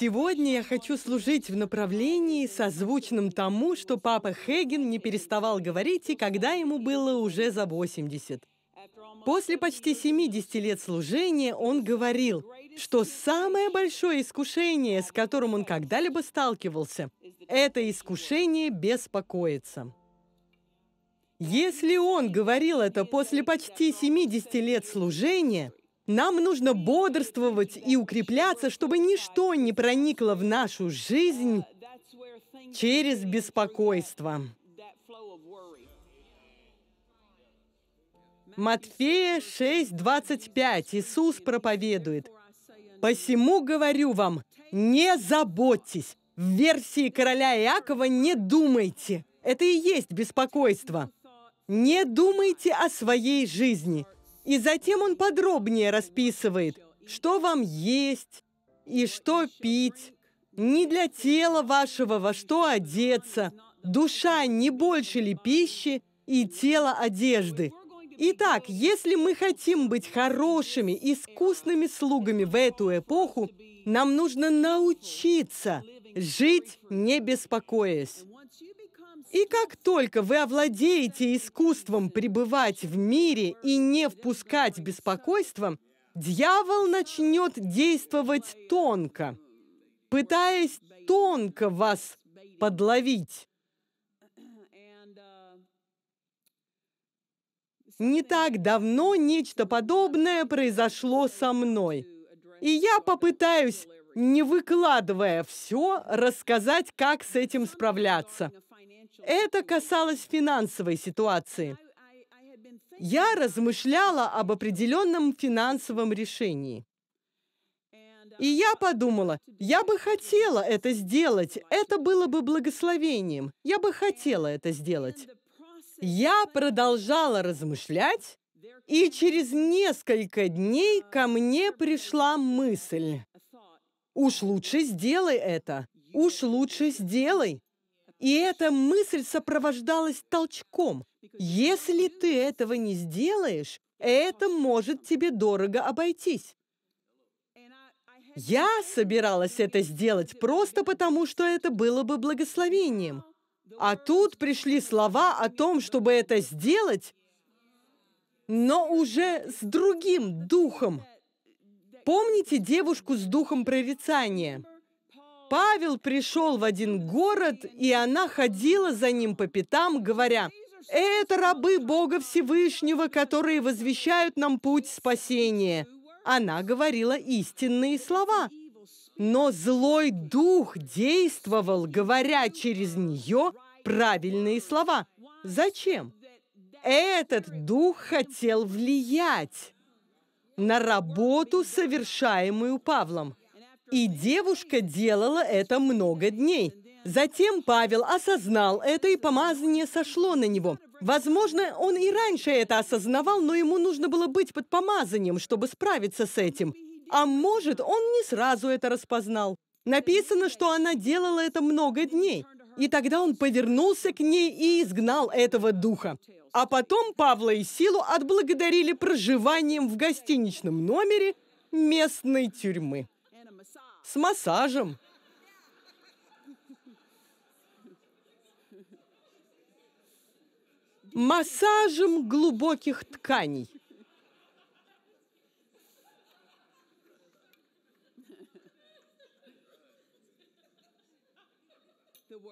Сегодня я хочу служить в направлении, созвучном тому, что папа Хеген не переставал говорить, и когда ему было уже за 80. После почти 70 лет служения он говорил, что самое большое искушение, с которым он когда-либо сталкивался, это искушение беспокоиться. Если он говорил это после почти 70 лет служения – нам нужно бодрствовать и укрепляться, чтобы ничто не проникло в нашу жизнь через беспокойство. Матфея 6:25 Иисус проповедует. «Посему говорю вам, не заботьтесь, в версии короля Иакова «не думайте». Это и есть беспокойство. Не думайте о своей жизни – и затем он подробнее расписывает, что вам есть и что пить, не для тела вашего во что одеться, душа не больше ли пищи и тело одежды. Итак, если мы хотим быть хорошими, искусными слугами в эту эпоху, нам нужно научиться жить, не беспокоясь. И как только вы овладеете искусством пребывать в мире и не впускать беспокойство, дьявол начнет действовать тонко, пытаясь тонко вас подловить. Не так давно нечто подобное произошло со мной. И я попытаюсь, не выкладывая все, рассказать, как с этим справляться. Это касалось финансовой ситуации. Я размышляла об определенном финансовом решении. И я подумала, я бы хотела это сделать, это было бы благословением, я бы хотела это сделать. Я продолжала размышлять, и через несколько дней ко мне пришла мысль. Уж лучше сделай это. Уж лучше сделай. И эта мысль сопровождалась толчком. Если ты этого не сделаешь, это может тебе дорого обойтись. Я собиралась это сделать просто потому, что это было бы благословением. А тут пришли слова о том, чтобы это сделать, но уже с другим духом. Помните девушку с духом прорицания? Павел пришел в один город, и она ходила за ним по пятам, говоря, «Это рабы Бога Всевышнего, которые возвещают нам путь спасения». Она говорила истинные слова. Но злой дух действовал, говоря через нее правильные слова. Зачем? Этот дух хотел влиять на работу, совершаемую Павлом. И девушка делала это много дней. Затем Павел осознал это, и помазание сошло на него. Возможно, он и раньше это осознавал, но ему нужно было быть под помазанием, чтобы справиться с этим. А может, он не сразу это распознал. Написано, что она делала это много дней. И тогда он повернулся к ней и изгнал этого духа. А потом Павла и Силу отблагодарили проживанием в гостиничном номере местной тюрьмы с массажем. Массажем глубоких тканей.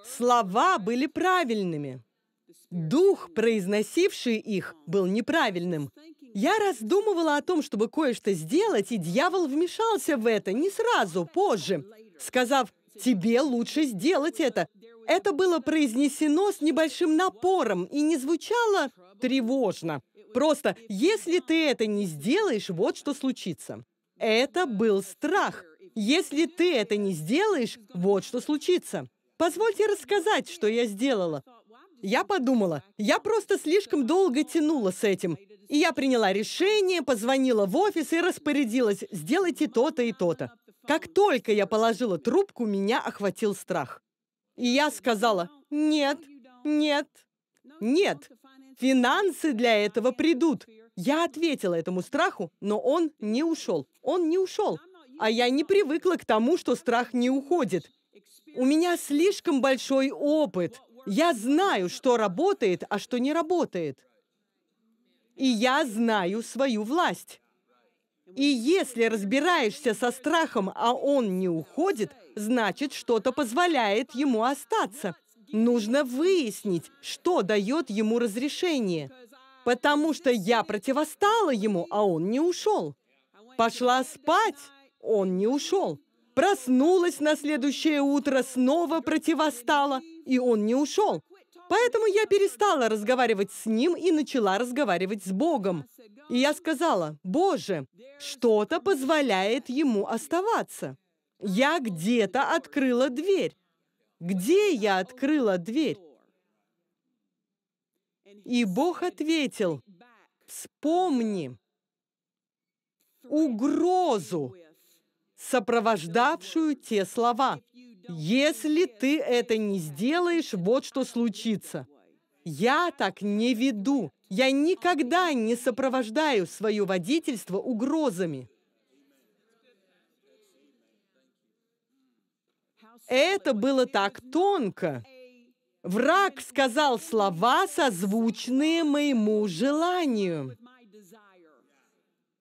Слова были правильными. Дух, произносивший их, был неправильным, я раздумывала о том, чтобы кое-что сделать, и дьявол вмешался в это не сразу, позже, сказав, «Тебе лучше сделать это». Это было произнесено с небольшим напором и не звучало тревожно. Просто «если ты это не сделаешь, вот что случится». Это был страх. «Если ты это не сделаешь, вот что случится». Позвольте рассказать, что я сделала. Я подумала, я просто слишком долго тянула с этим. И я приняла решение, позвонила в офис и распорядилась, сделайте то-то и то-то. Как только я положила трубку, меня охватил страх. И я сказала, нет, нет, нет, финансы для этого придут. Я ответила этому страху, но он не ушел. Он не ушел. А я не привыкла к тому, что страх не уходит. У меня слишком большой опыт. Я знаю, что работает, а что не работает. И я знаю свою власть. И если разбираешься со страхом, а он не уходит, значит, что-то позволяет ему остаться. Нужно выяснить, что дает ему разрешение. Потому что я противостала ему, а он не ушел. Пошла спать, он не ушел. Проснулась на следующее утро, снова противостала, и он не ушел. Поэтому я перестала разговаривать с ним и начала разговаривать с Богом. И я сказала, «Боже, что-то позволяет ему оставаться. Я где-то открыла дверь. Где я открыла дверь?» И Бог ответил, «Вспомни угрозу, сопровождавшую те слова. Если ты это не сделаешь, вот что случится. Я так не веду. Я никогда не сопровождаю свое водительство угрозами. Это было так тонко. Враг сказал слова, созвучные моему желанию,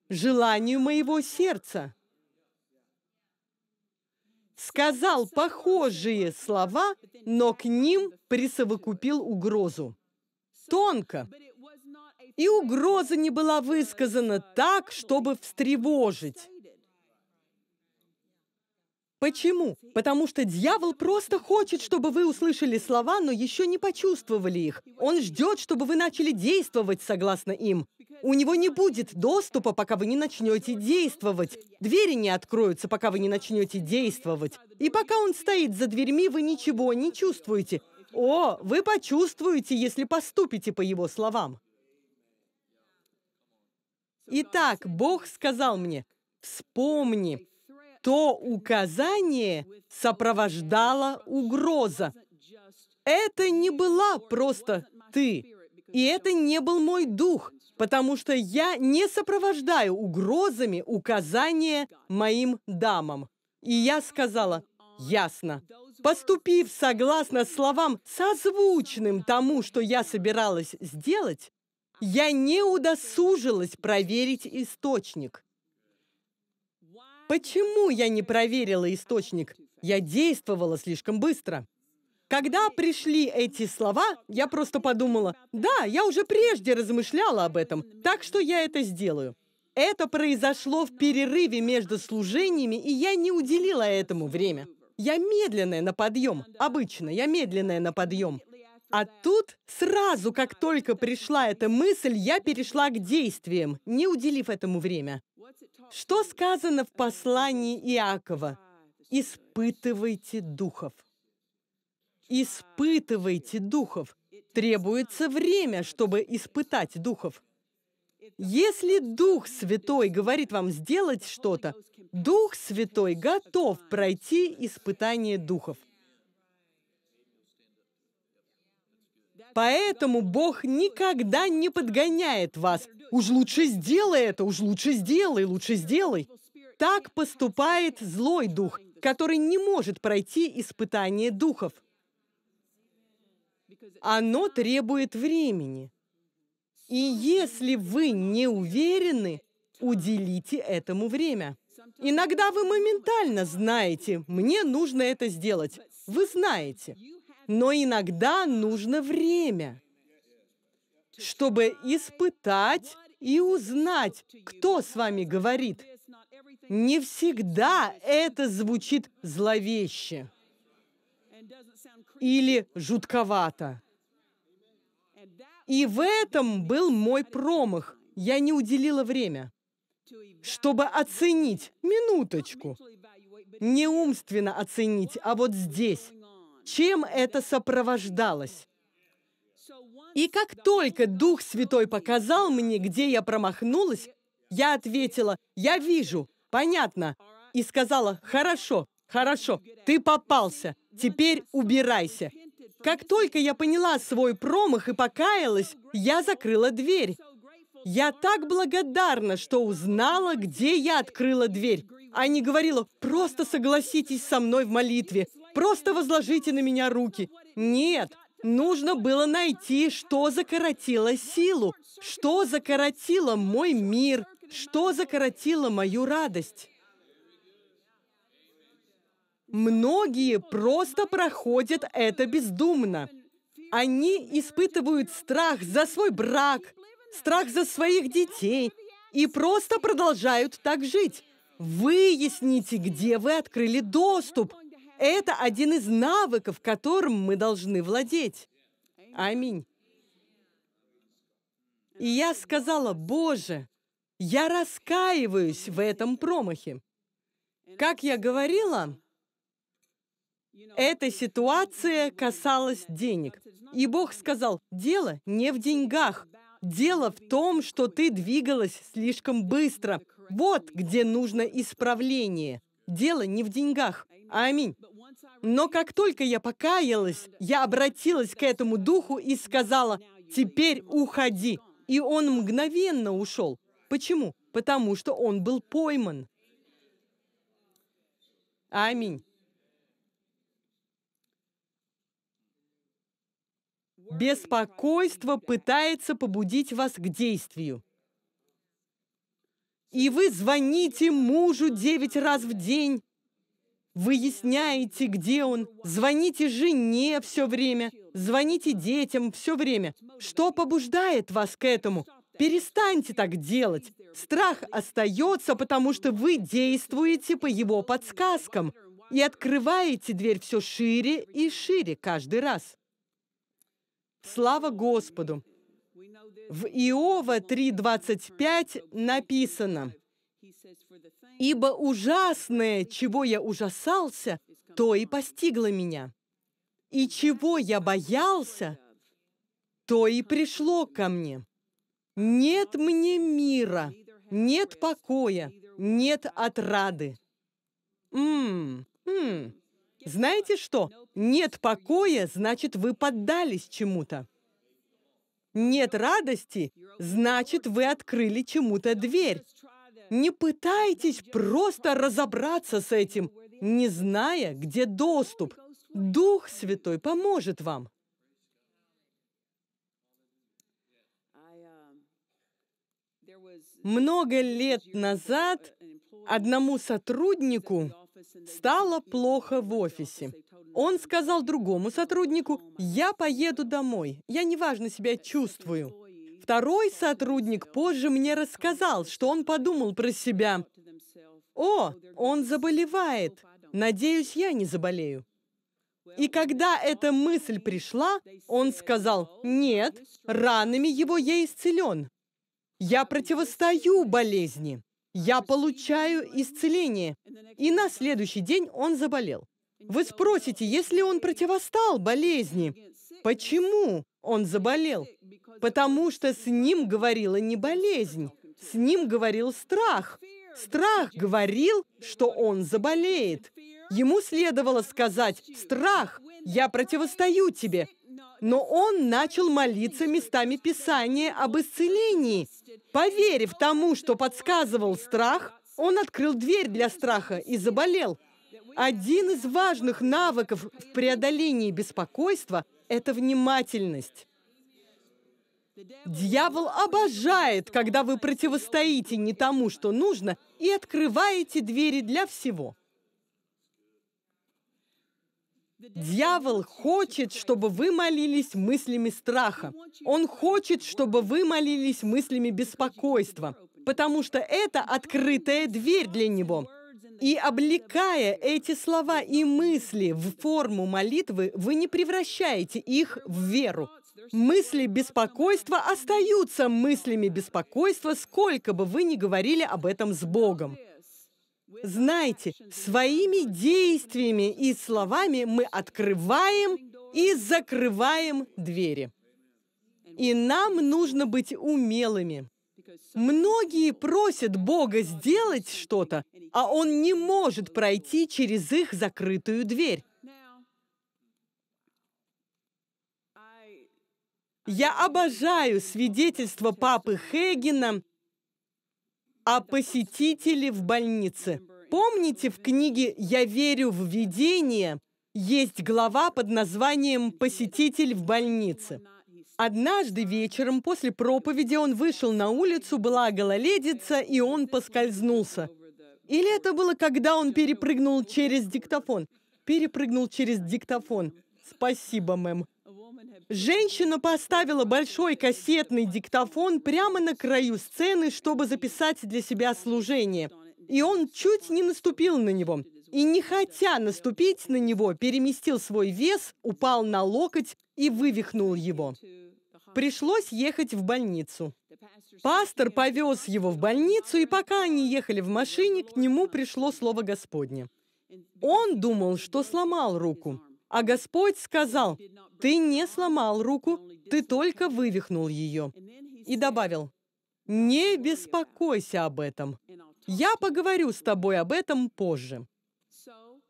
желанию моего сердца сказал похожие слова, но к ним присовокупил угрозу. Тонко. И угроза не была высказана так, чтобы встревожить. Почему? Потому что дьявол просто хочет, чтобы вы услышали слова, но еще не почувствовали их. Он ждет, чтобы вы начали действовать согласно им. У него не будет доступа, пока вы не начнете действовать. Двери не откроются, пока вы не начнете действовать. И пока он стоит за дверьми, вы ничего не чувствуете. О, вы почувствуете, если поступите по его словам. Итак, Бог сказал мне, вспомни, то указание сопровождала угроза. Это не была просто ты, и это не был мой дух потому что я не сопровождаю угрозами указания моим дамам. И я сказала, ясно. Поступив согласно словам, созвучным тому, что я собиралась сделать, я не удосужилась проверить источник. Почему я не проверила источник? Я действовала слишком быстро. Когда пришли эти слова, я просто подумала, да, я уже прежде размышляла об этом, так что я это сделаю. Это произошло в перерыве между служениями, и я не уделила этому время. Я медленная на подъем. Обычно я медленная на подъем. А тут сразу, как только пришла эта мысль, я перешла к действиям, не уделив этому время. Что сказано в послании Иакова? «Испытывайте духов». Испытывайте духов. Требуется время, чтобы испытать духов. Если Дух Святой говорит вам сделать что-то, Дух Святой готов пройти испытание духов. Поэтому Бог никогда не подгоняет вас. Уж лучше сделай это, уж лучше сделай, лучше сделай. Так поступает злой дух, который не может пройти испытание духов оно требует времени. И если вы не уверены, уделите этому время. Иногда вы моментально знаете, мне нужно это сделать. Вы знаете. Но иногда нужно время, чтобы испытать и узнать, кто с вами говорит. Не всегда это звучит зловеще или жутковато. И в этом был мой промах. Я не уделила время, чтобы оценить, минуточку, не умственно оценить, а вот здесь, чем это сопровождалось. И как только Дух Святой показал мне, где я промахнулась, я ответила, «Я вижу, понятно», и сказала, «Хорошо, хорошо, ты попался, Теперь убирайся. Как только я поняла свой промах и покаялась, я закрыла дверь. Я так благодарна, что узнала, где я открыла дверь, а не говорила «просто согласитесь со мной в молитве, просто возложите на меня руки». Нет, нужно было найти, что закоротило силу, что закоротило мой мир, что закоротило мою радость. Многие просто проходят это бездумно. Они испытывают страх за свой брак, страх за своих детей и просто продолжают так жить. Выясните, где вы открыли доступ. Это один из навыков, которым мы должны владеть. Аминь. И я сказала, «Боже, я раскаиваюсь в этом промахе». Как я говорила, эта ситуация касалась денег. И Бог сказал, дело не в деньгах, дело в том, что ты двигалась слишком быстро. Вот где нужно исправление. Дело не в деньгах. Аминь. Но как только я покаялась, я обратилась к этому духу и сказала, «Теперь уходи». И он мгновенно ушел. Почему? Потому что он был пойман. Аминь. Беспокойство пытается побудить вас к действию. И вы звоните мужу девять раз в день, выясняете, где он, звоните жене все время, звоните детям все время. Что побуждает вас к этому? Перестаньте так делать. Страх остается, потому что вы действуете по его подсказкам и открываете дверь все шире и шире каждый раз. Слава Господу! В Иова 3.25 написано, «Ибо ужасное, чего я ужасался, то и постигло меня, и чего я боялся, то и пришло ко мне. Нет мне мира, нет покоя, нет отрады». Ммм, ммм. Знаете что? Нет покоя, значит, вы поддались чему-то. Нет радости, значит, вы открыли чему-то дверь. Не пытайтесь просто разобраться с этим, не зная, где доступ. Дух Святой поможет вам. Много лет назад одному сотруднику Стало плохо в офисе. Он сказал другому сотруднику, «Я поеду домой, я неважно себя чувствую». Второй сотрудник позже мне рассказал, что он подумал про себя. «О, он заболевает. Надеюсь, я не заболею». И когда эта мысль пришла, он сказал, «Нет, ранами его я исцелен. Я противостою болезни» я получаю исцеление. И на следующий день он заболел. Вы спросите, если он противостал болезни, почему он заболел? Потому что с ним говорила не болезнь, с ним говорил страх. Страх говорил, что он заболеет. Ему следовало сказать, «Страх, я противостою тебе». Но он начал молиться местами Писания об исцелении – Поверив тому, что подсказывал страх, он открыл дверь для страха и заболел. Один из важных навыков в преодолении беспокойства – это внимательность. Дьявол обожает, когда вы противостоите не тому, что нужно, и открываете двери для всего – Дьявол хочет, чтобы вы молились мыслями страха. Он хочет, чтобы вы молились мыслями беспокойства, потому что это открытая дверь для него. И облекая эти слова и мысли в форму молитвы, вы не превращаете их в веру. Мысли беспокойства остаются мыслями беспокойства, сколько бы вы ни говорили об этом с Богом. Знайте, своими действиями и словами мы открываем и закрываем двери. И нам нужно быть умелыми. Многие просят Бога сделать что-то, а Он не может пройти через их закрытую дверь. Я обожаю свидетельство папы Хегена о посетителе в больнице. Помните, в книге «Я верю в видение» есть глава под названием «Посетитель в больнице». Однажды вечером после проповеди он вышел на улицу, была гололедица, и он поскользнулся. Или это было, когда он перепрыгнул через диктофон? Перепрыгнул через диктофон. Спасибо, мэм. Женщина поставила большой кассетный диктофон прямо на краю сцены, чтобы записать для себя служение. И он чуть не наступил на него. И не хотя наступить на него, переместил свой вес, упал на локоть и вывихнул его. Пришлось ехать в больницу. Пастор повез его в больницу, и пока они ехали в машине, к нему пришло слово Господне. Он думал, что сломал руку. А Господь сказал, «Ты не сломал руку, ты только вывихнул ее». И добавил, «Не беспокойся об этом. Я поговорю с тобой об этом позже».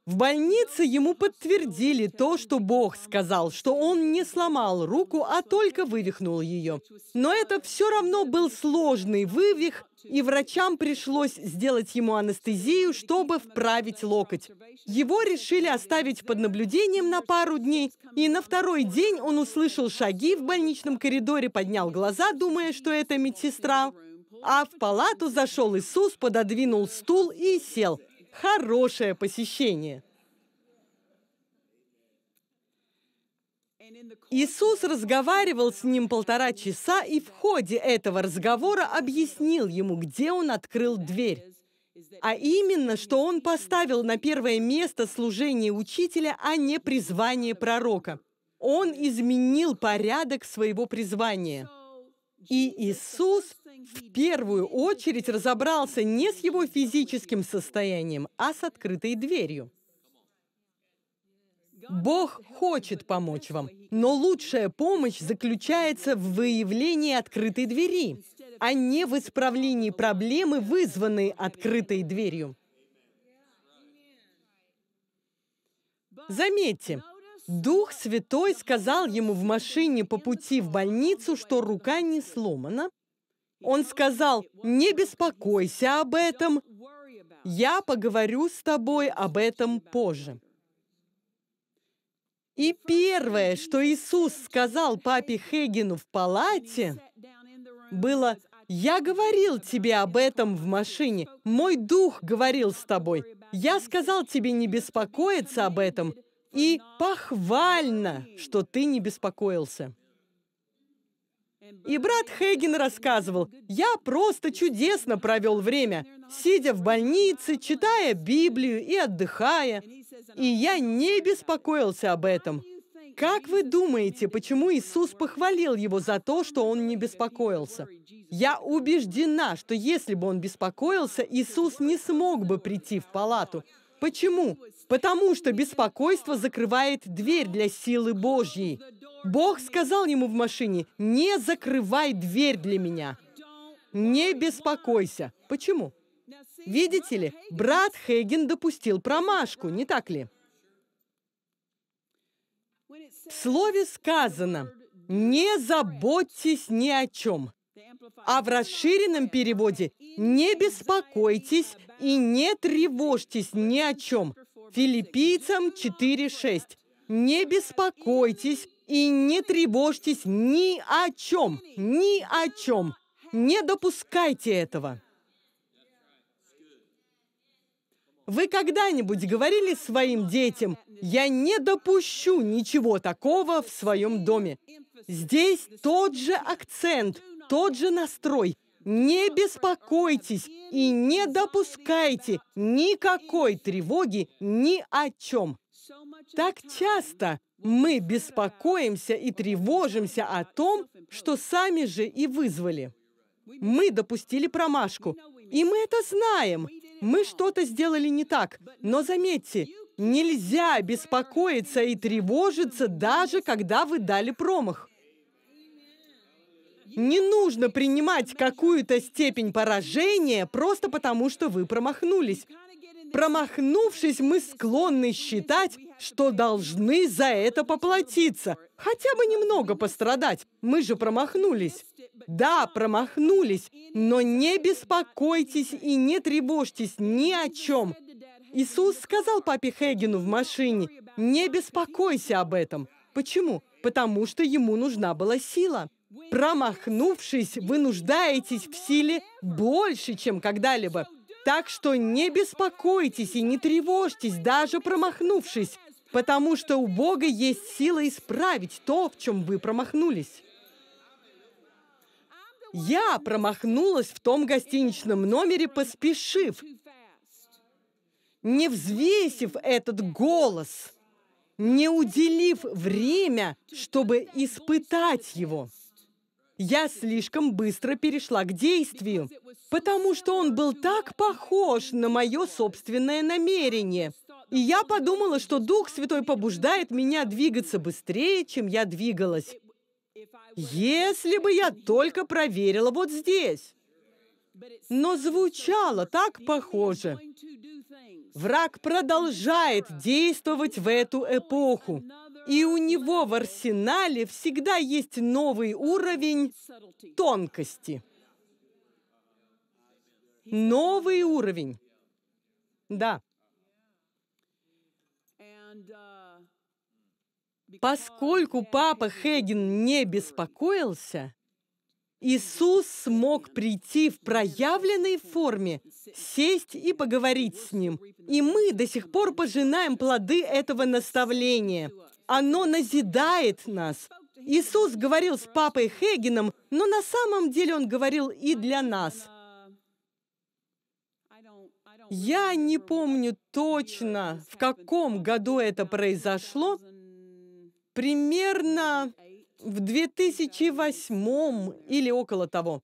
В больнице ему подтвердили то, что Бог сказал, что он не сломал руку, а только вывихнул ее. Но это все равно был сложный вывих, и врачам пришлось сделать ему анестезию, чтобы вправить локоть. Его решили оставить под наблюдением на пару дней, и на второй день он услышал шаги в больничном коридоре, поднял глаза, думая, что это медсестра. А в палату зашел Иисус, пододвинул стул и сел – хорошее посещение. Иисус разговаривал с ним полтора часа и в ходе этого разговора объяснил ему, где он открыл дверь. А именно, что он поставил на первое место служение учителя, а не призвание пророка. Он изменил порядок своего призвания. И Иисус в первую очередь разобрался не с его физическим состоянием, а с открытой дверью. Бог хочет помочь вам, но лучшая помощь заключается в выявлении открытой двери, а не в исправлении проблемы, вызванной открытой дверью. Заметьте, Дух Святой сказал ему в машине по пути в больницу, что рука не сломана. Он сказал, не беспокойся об этом, я поговорю с тобой об этом позже. И первое, что Иисус сказал папе Хегину в палате, было, «Я говорил тебе об этом в машине, мой дух говорил с тобой, я сказал тебе не беспокоиться об этом, и похвально, что ты не беспокоился. И брат Хейген рассказывал, я просто чудесно провел время, сидя в больнице, читая Библию и отдыхая. И я не беспокоился об этом. Как вы думаете, почему Иисус похвалил его за то, что он не беспокоился? Я убеждена, что если бы он беспокоился, Иисус не смог бы прийти в палату. Почему? потому что беспокойство закрывает дверь для силы Божьей. Бог сказал ему в машине, не закрывай дверь для меня. Не беспокойся. Почему? Видите ли, брат Хейген допустил промашку, не так ли? В слове сказано «не заботьтесь ни о чем», а в расширенном переводе «не беспокойтесь и не тревожьтесь ни о чем». Филиппийцам 4.6. «Не беспокойтесь и не тревожьтесь ни о чем, ни о чем. Не допускайте этого». Вы когда-нибудь говорили своим детям, «Я не допущу ничего такого в своем доме». Здесь тот же акцент, тот же настрой – не беспокойтесь и не допускайте никакой тревоги ни о чем. Так часто мы беспокоимся и тревожимся о том, что сами же и вызвали. Мы допустили промашку, и мы это знаем. Мы что-то сделали не так, но заметьте, нельзя беспокоиться и тревожиться, даже когда вы дали промах. Не нужно принимать какую-то степень поражения просто потому, что вы промахнулись. Промахнувшись, мы склонны считать, что должны за это поплатиться. Хотя бы немного пострадать. Мы же промахнулись. Да, промахнулись, но не беспокойтесь и не тревожьтесь ни о чем. Иисус сказал папе Хегину в машине, не беспокойся об этом. Почему? Потому что ему нужна была сила. Промахнувшись, вы нуждаетесь в силе больше, чем когда-либо. Так что не беспокойтесь и не тревожьтесь, даже промахнувшись, потому что у Бога есть сила исправить то, в чем вы промахнулись. Я промахнулась в том гостиничном номере, поспешив, не взвесив этот голос, не уделив время, чтобы испытать его. Я слишком быстро перешла к действию, потому что он был так похож на мое собственное намерение. И я подумала, что Дух Святой побуждает меня двигаться быстрее, чем я двигалась. Если бы я только проверила вот здесь. Но звучало так похоже. Враг продолжает действовать в эту эпоху. И у него в арсенале всегда есть новый уровень тонкости. Новый уровень. Да. Поскольку папа Хеген не беспокоился, Иисус смог прийти в проявленной форме, сесть и поговорить с ним. И мы до сих пор пожинаем плоды этого наставления оно назидает нас. Иисус говорил с папой Хегином, но на самом деле он говорил и для нас. Я не помню точно, в каком году это произошло. Примерно в 2008 или около того.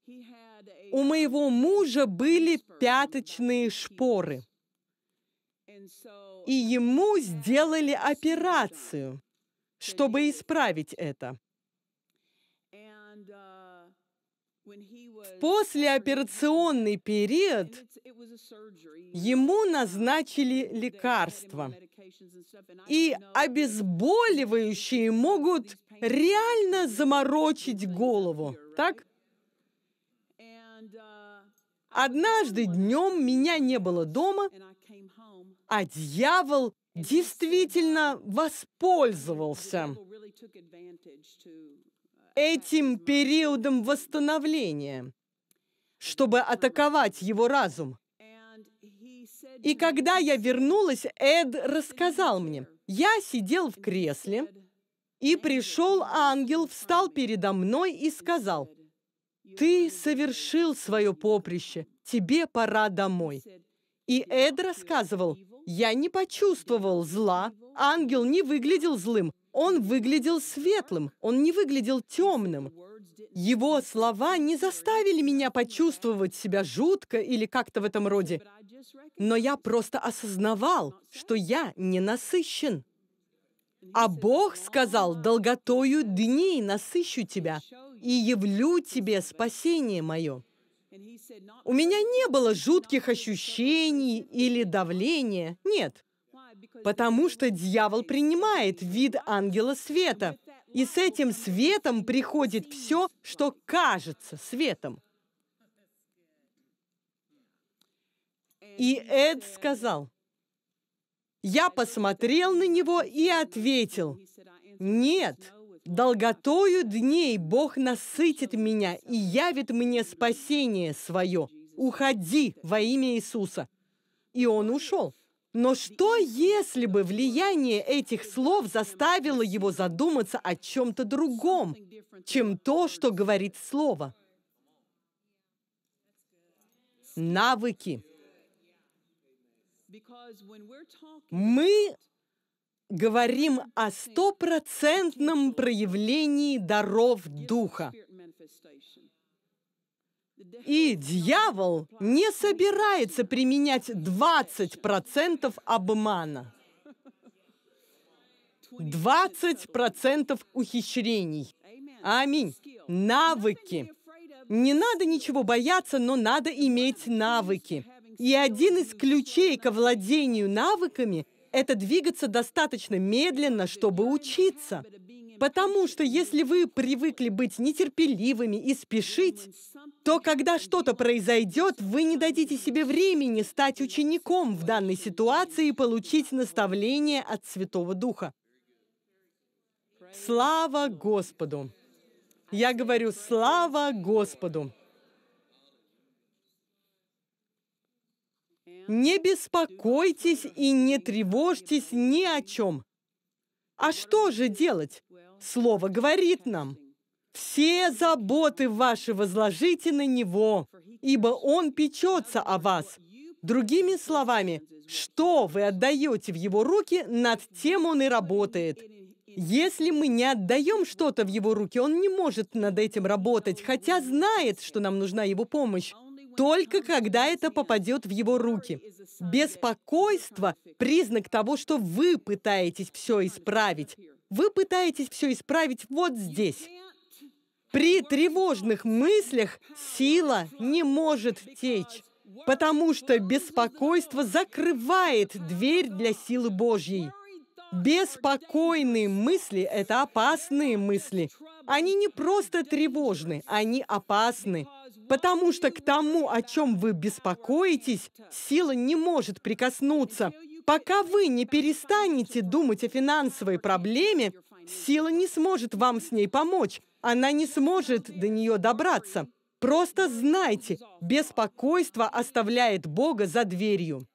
У моего мужа были пяточные шпоры. И ему сделали операцию чтобы исправить это. Uh, В послеоперационный период ему назначили лекарства. И обезболивающие могут реально заморочить голову, так? Uh, Однажды днем меня не было дома, а дьявол действительно воспользовался этим периодом восстановления, чтобы атаковать его разум. И когда я вернулась, Эд рассказал мне, я сидел в кресле, и пришел ангел, встал передо мной и сказал, «Ты совершил свое поприще, тебе пора домой». И Эд рассказывал, я не почувствовал зла, ангел не выглядел злым, он выглядел светлым, он не выглядел темным. Его слова не заставили меня почувствовать себя жутко или как-то в этом роде, но я просто осознавал, что я не насыщен. А Бог сказал, долготою дней насыщу тебя и явлю тебе спасение мое. У меня не было жутких ощущений или давления. Нет. Потому что дьявол принимает вид ангела света. И с этим светом приходит все, что кажется светом. И Эд сказал, «Я посмотрел на него и ответил, нет, «Долготою дней Бог насытит меня и явит мне спасение свое. Уходи во имя Иисуса». И он ушел. Но что, если бы влияние этих слов заставило его задуматься о чем-то другом, чем то, что говорит слово? Навыки. Мы говорим о стопроцентном проявлении даров Духа. И дьявол не собирается применять 20% обмана, 20% ухищрений. Аминь. Навыки. Не надо ничего бояться, но надо иметь навыки. И один из ключей к владению навыками – это двигаться достаточно медленно, чтобы учиться. Потому что если вы привыкли быть нетерпеливыми и спешить, то когда что-то произойдет, вы не дадите себе времени стать учеником в данной ситуации и получить наставление от Святого Духа. Слава Господу! Я говорю «Слава Господу!» Не беспокойтесь и не тревожьтесь ни о чем. А что же делать? Слово говорит нам. Все заботы ваши возложите на Него, ибо Он печется о вас. Другими словами, что вы отдаете в Его руки, над тем Он и работает. Если мы не отдаем что-то в Его руки, Он не может над этим работать, хотя знает, что нам нужна Его помощь только когда это попадет в его руки. Беспокойство – признак того, что вы пытаетесь все исправить. Вы пытаетесь все исправить вот здесь. При тревожных мыслях сила не может течь, потому что беспокойство закрывает дверь для силы Божьей. Беспокойные мысли – это опасные мысли. Они не просто тревожны, они опасны. Потому что к тому, о чем вы беспокоитесь, сила не может прикоснуться. Пока вы не перестанете думать о финансовой проблеме, сила не сможет вам с ней помочь. Она не сможет до нее добраться. Просто знайте, беспокойство оставляет Бога за дверью.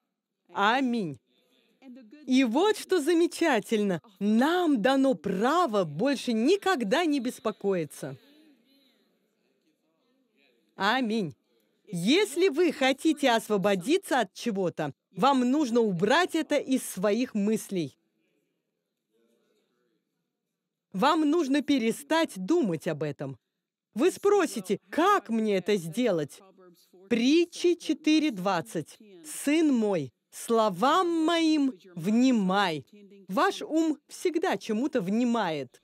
Аминь. И вот что замечательно, нам дано право больше никогда не беспокоиться. Аминь. Если вы хотите освободиться от чего-то, вам нужно убрать это из своих мыслей. Вам нужно перестать думать об этом. Вы спросите, как мне это сделать? Притчи 4.20. «Сын мой, словам моим внимай». Ваш ум всегда чему-то внимает.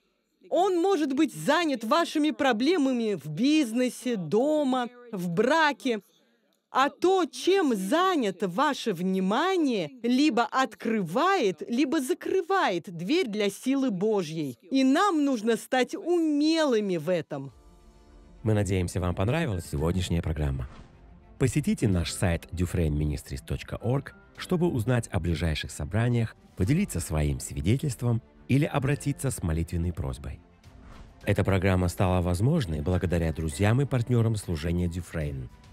Он может быть занят вашими проблемами в бизнесе, дома, в браке. А то, чем занято ваше внимание, либо открывает, либо закрывает дверь для силы Божьей. И нам нужно стать умелыми в этом. Мы надеемся, вам понравилась сегодняшняя программа. Посетите наш сайт dufrainministries.org, чтобы узнать о ближайших собраниях, поделиться своим свидетельством – или обратиться с молитвенной просьбой. Эта программа стала возможной благодаря друзьям и партнерам служения Дюфрейн –